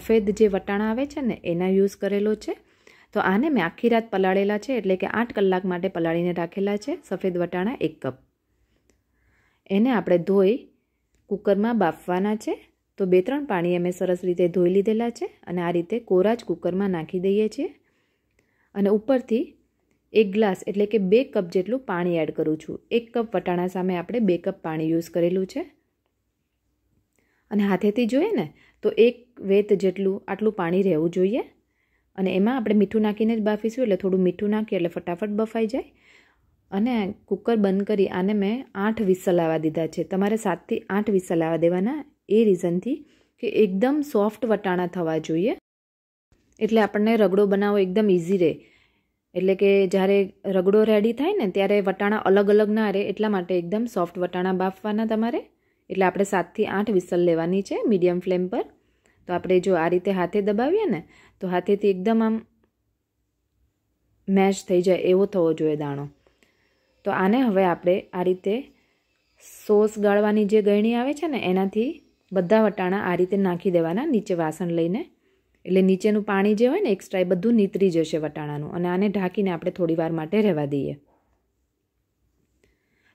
સફેદ જે વટાણા આવે છે ને એના યુઝ કરેલો છે તો આને મેં આખી રાત પલાળેલા છે એટલે કે આઠ કલાક માટે પલાળીને રાખેલા છે સફેદ વટાણા એક કપ એને આપણે ધોઈ કુકરમાં બાફવાના છે તો બે ત્રણ પાણી અમે સરસ રીતે ધોઈ લીધેલા છે અને આ રીતે કોરા જ કુકરમાં નાખી દઈએ છીએ અને ઉપરથી એક ગ્લાસ એટલે કે બે કપ જેટલું પાણી એડ કરું છું એક કપ વટાણા સામે આપણે બે કપ પાણી યુઝ કરેલું છે અને હાથેથી જોઈએ ને તો એક વેત જેટલું આટલું પાણી રહેવું જોઈએ અને એમાં આપણે મીઠું નાખીને જ બાફીશું એટલે થોડું મીઠું નાખીએ એટલે ફટાફટ બફાઈ જાય અને કુકર બંધ કરી આને મેં આઠ વિસલ આવવા દીધા છે તમારે સાતથી આઠ વિસલ આવવા દેવાના એ રીઝનથી કે એકદમ સોફ્ટ વટાણા થવા જોઈએ એટલે આપણને રગડો બનાવવો એકદમ ઇઝી રહે એટલે કે જ્યારે રગડો રેડી થાય ને ત્યારે વટાણા અલગ અલગ ના રહે એટલા માટે એકદમ સોફ્ટ વટાણા બાફવાના તમારે એટલે આપણે સાતથી આઠ વિસલ લેવાની છે મીડિયમ ફ્લેમ પર તો આપણે જો આ રીતે હાથે દબાવીએ ને તો હાથેથી એકદમ આમ મેચ થઈ જાય એવો થવો જોઈએ દાણો તો આને હવે આપણે આ રીતે સોસ ગાળવાની જે ગળણી આવે છે ને એનાથી બધા વટાણા આ રીતે નાખી દેવાના નીચે વાસણ લઈને એટલે નીચેનું પાણી જે હોય ને એક્સ્ટ્રા એ બધું નીતરી જશે વટાણાનું અને આને ઢાંકીને આપણે થોડી વાર માટે રહેવા દઈએ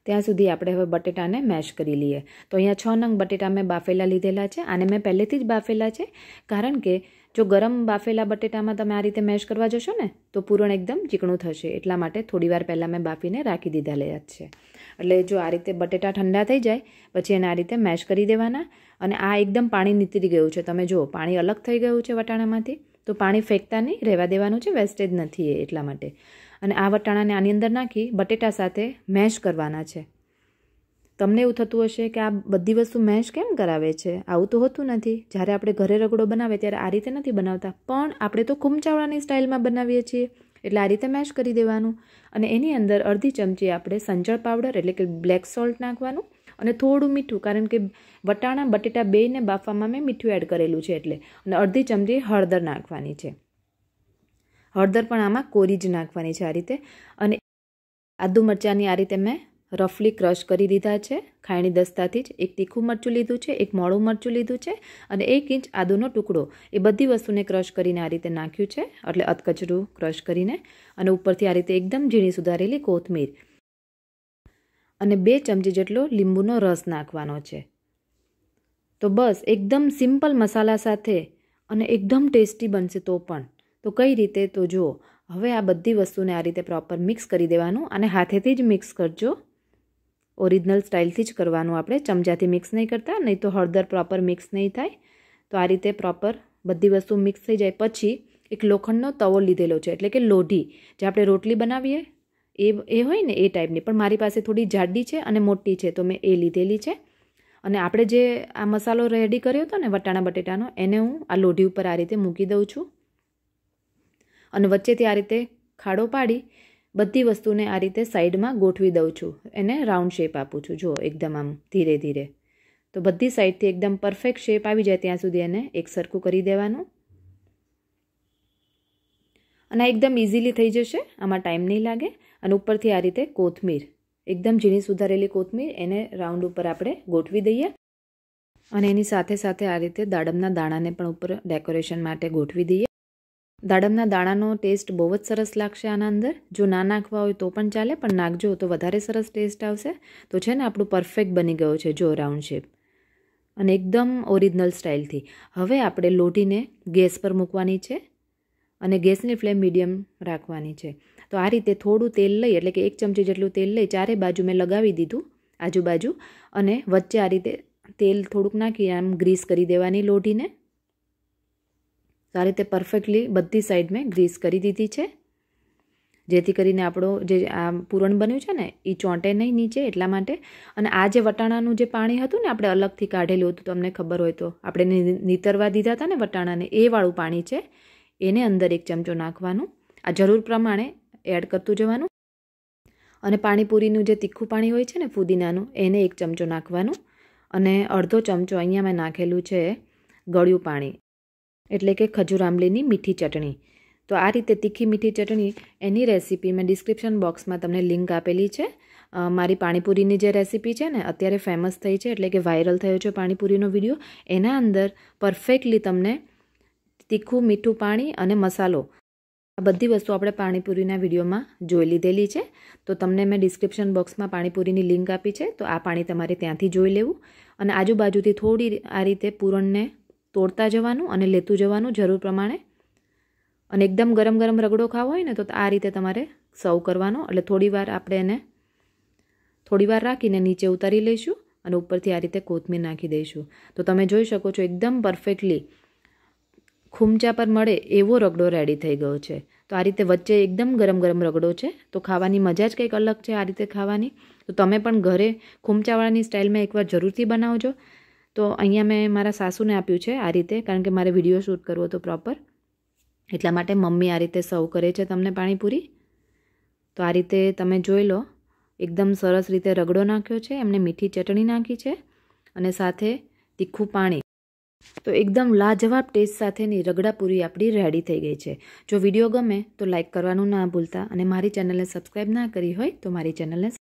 ત્યાં સુધી આપણે હવે બટેટાને મેશ કરી લઈએ તો અહીંયા છ નંગ બટેટા મેં બાફેલા લીધેલા છે આને મેં પહેલેથી જ બાફેલા છે કારણ કે જો ગરમ બાફેલા બટેટામાં તમે આ રીતે મેશ કરવા જશો ને તો પૂરણ એકદમ ચીકણું થશે એટલા માટે થોડી વાર પહેલાં મેં બાફીને રાખી દીધા દીધેલા છે એટલે જો આ રીતે બટેટા ઠંડા થઈ જાય પછી એને આ રીતે મેશ કરી દેવાના અને આ એકદમ પાણી નીતરી ગયું છે તમે જુઓ પાણી અલગ થઈ ગયું છે વટાણામાંથી તો પાણી ફેંકતા નહીં રહેવા દેવાનું છે વેસ્ટેજ નથી એટલા માટે અને આ વટાણાને આની અંદર નાખી બટેટા સાથે મેશ કરવાના છે તમને એવું થતું હશે કે આ બધી વસ્તુ મેશ કેમ કરાવે છે આવું તો હોતું નથી જ્યારે આપણે ઘરે રગડો બનાવીએ ત્યારે આ રીતે નથી બનાવતા પણ આપણે તો કુમચાવડાની સ્ટાઇલમાં બનાવીએ છીએ એટલે આ રીતે મેશ કરી દેવાનું અને એની અંદર અડધી ચમચી આપણે સંજળ પાવડર એટલે કે બ્લેક સોલ્ટ નાખવાનું અને થોડું મીઠું કારણ કે વટાણા બટેટા બેયને બાફવામાં મેં મીઠું એડ કરેલું છે એટલે અને અડધી ચમચી હળદર નાખવાની છે હળદર પણ આમાં કોરી જ નાખવાની છે આ રીતે અને આદુ મરચાંની આ રીતે મેં રફલી ક્રશ કરી દીધા છે ખાયણી દસ્તાથી જ એક તીખું મરચું લીધું છે એક મોળું મરચું લીધું છે અને એક ઇંચ આદુનો ટુકડો એ બધી વસ્તુને ક્રશ કરીને આ રીતે નાખ્યું છે એટલે અતકચરું ક્રશ કરીને અને ઉપરથી આ રીતે એકદમ ઝીણી સુધારેલી કોથમીર અને બે ચમચી જેટલો લીંબુનો રસ નાખવાનો છે તો બસ એકદમ સિમ્પલ મસાલા સાથે અને એકદમ ટેસ્ટી બનશે તો પણ તો કઈ રીતે તો જુઓ હવે આ બધી વસ્તુને આ રીતે પ્રોપર મિક્સ કરી દેવાનું અને હાથેથી જ મિક્સ કરજો ઓરિજિનલ સ્ટાઇલથી જ કરવાનું આપણે ચમચાથી મિક્સ નહીં કરતા નહીં તો હળદર પ્રોપર મિક્સ નહીં થાય તો આ રીતે પ્રોપર બધી વસ્તુ મિક્સ થઈ જાય પછી એક લોખંડનો તવો લીધેલો છે એટલે કે લોઢી જે આપણે રોટલી બનાવીએ એ એ હોય ને એ ટાઈપની પણ મારી પાસે થોડી જાડી છે અને મોટી છે તો મેં એ લીધેલી છે અને આપણે જે આ મસાલો રેડી કર્યો હતો ને વટાણા બટેટાનો એને હું આ લોઢી ઉપર આ રીતે મૂકી દઉં છું અને વચ્ચેથી આ રીતે ખાડો પાડી બધી વસ્તુને આ રીતે સાઈડમાં ગોઠવી દઉં છું એને રાઉન્ડ શેપ આપું છું જો એકદમ આમ ધીરે ધીરે તો બધી સાઈડથી એકદમ પરફેક્ટ શેપ આવી જાય ત્યાં સુધી એને એક સરખું કરી દેવાનું અને આ એકદમ ઇઝીલી થઈ જશે આમાં ટાઈમ નહીં લાગે અને ઉપરથી આ રીતે કોથમીર એકદમ ઝીણી સુધારેલી કોથમીર એને રાઉન્ડ ઉપર આપણે ગોઠવી દઈએ અને એની સાથે સાથે આ રીતે દાડમના દાણાને પણ ઉપર ડેકોરેશન માટે ગોઠવી દઈએ દાડમના દાણાનો ટેસ્ટ બહુ જ સરસ લાગશે આના અંદર જો ના નાખવા હોય તો પણ ચાલે પણ નાખજો તો વધારે સરસ ટેસ્ટ આવશે તો છે ને આપણું પરફેક્ટ બની ગયો છે જો રાઉન્ડ શેપ અને એકદમ ઓરિજિનલ સ્ટાઇલથી હવે આપણે લોટીને ગેસ પર મૂકવાની છે અને ગેસની ફ્લેમ મીડિયમ રાખવાની છે તો આ રીતે થોડું તેલ લઈ એટલે કે એક ચમચી જેટલું તેલ લઈ ચારે બાજુ મેં લગાવી દીધું આજુબાજુ અને વચ્ચે આ રીતે તેલ થોડુંક નાખી આમ ગ્રીસ કરી દેવાની લોટીને સારી રીતે પરફેક્ટલી બધી સાઈડ મેં ગ્રીસ કરી દીધી છે જેથી કરીને આપણો જે આ પૂરણ બન્યું છે ને એ ચોંટે નહીં નીચે એટલા માટે અને આ જે વટાણાનું જે પાણી હતું ને આપણે અલગથી કાઢેલું હતું તમને ખબર હોય તો આપણે નીતરવા દીધા હતા ને વટાણાને એ વાળું પાણી છે એને અંદર એક ચમચો નાખવાનું આ જરૂર પ્રમાણે એડ કરતું જવાનું અને પાણીપુરીનું જે તીખું પાણી હોય છે ને ફુદીનાનું એને એક ચમચો નાખવાનું અને અડધો ચમચો અહીંયા મેં નાખેલું છે ગળ્યું પાણી એટલે કે ખજૂર આંબલીની મીઠી ચટણી તો આ રીતે તીખી મીઠી ચટણી એની રેસીપી મેં ડિસ્ક્રિપ્શન બોક્સમાં તમને લિંક આપેલી છે મારી પાણીપુરીની જે રેસીપી છે ને અત્યારે ફેમસ થઈ છે એટલે કે વાયરલ થયો છે પાણીપુરીનો વિડીયો એના અંદર પરફેક્ટલી તમને તીખું મીઠું પાણી અને મસાલો આ બધી વસ્તુ આપણે પાણીપુરીના વિડીયોમાં જોઈ લીધેલી છે તો તમને મેં ડિસ્ક્રિપ્શન બોક્સમાં પાણીપુરીની લિંક આપી છે તો આ પાણી તમારે ત્યાંથી જોઈ લેવું અને આજુબાજુથી થોડી આ રીતે પૂરણને તોડતા જવાનું અને લેતું જવાનું જરૂર પ્રમાણે અને એકદમ ગરમ ગરમ રગડો ખાવો હોય ને તો આ રીતે તમારે સર્વ કરવાનો એટલે થોડીવાર આપણે એને થોડીવાર રાખીને નીચે ઉતારી લઈશું અને ઉપરથી આ રીતે કોથમીર નાખી દઈશું તો તમે જોઈ શકો છો એકદમ પરફેક્ટલી ખૂમચા પર મળે એવો રગડો રેડી થઈ ગયો છે તો આ રીતે વચ્ચે એકદમ ગરમ ગરમ રગડો છે તો ખાવાની મજા જ કંઈક અલગ છે આ રીતે ખાવાની તો તમે પણ ઘરે ખૂમચાવાળાની સ્ટાઇલમાં એકવાર જરૂરથી બનાવજો તો અહીંયા મેં મારા સાસુને આપ્યું છે આ રીતે કારણ કે મારે વિડીયો શૂટ કરવો હતો પ્રોપર એટલા માટે મમ્મી આ રીતે સર્વ કરે છે તમને પાણીપુરી તો આ રીતે તમે જોઈ લો એકદમ સરસ રીતે રગડો નાખ્યો છે એમને મીઠી ચટણી નાખી છે અને સાથે તીખું પાણી તો એકદમ લાજવાબ ટેસ્ટ સાથેની રગડાપુરી આપણી રેડી થઈ ગઈ છે જો વિડીયો ગમે તો લાઇક કરવાનું ના ભૂલતા અને મારી ચેનલને સબસ્ક્રાઈબ ના કરી હોય તો મારી ચેનલને